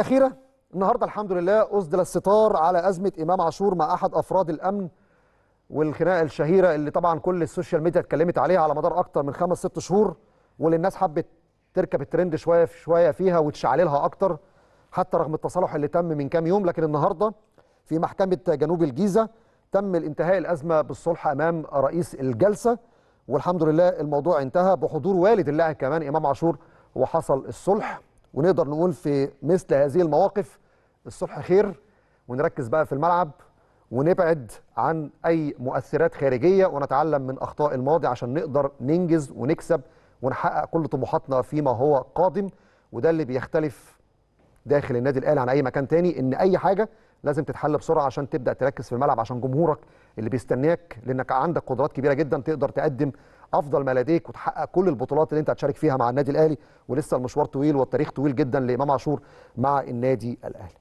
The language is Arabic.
أخيرة النهاردة الحمد لله أسدل الستار على أزمة إمام عاشور مع أحد أفراد الأمن والخناقة الشهيرة اللي طبعا كل السوشيال ميديا اتكلمت عليها على مدار أكتر من خمس ست شهور واللي الناس حبت تركب الترند شوية في شوية فيها وتشعللها أكتر حتى رغم التصالح اللي تم من كام يوم لكن النهاردة في محكمة جنوب الجيزة تم الانتهاء الأزمة بالصلح أمام رئيس الجلسة والحمد لله الموضوع انتهى بحضور والد اللاعب كمان إمام عاشور وحصل الصلح ونقدر نقول في مثل هذه المواقف الصبح خير ونركز بقى في الملعب ونبعد عن اي مؤثرات خارجيه ونتعلم من اخطاء الماضي عشان نقدر ننجز ونكسب ونحقق كل طموحاتنا فيما هو قادم وده اللي بيختلف داخل النادي الاهلي عن اي مكان تاني ان اي حاجه لازم تتحل بسرعه عشان تبدا تركز في الملعب عشان جمهورك اللي بيستناك لانك عندك قدرات كبيره جدا تقدر تقدم افضل ما لديك وتحقق كل البطولات اللي انت هتشارك فيها مع النادي الاهلي ولسه المشوار طويل والتاريخ طويل جدا لامام عاشور مع النادي الاهلي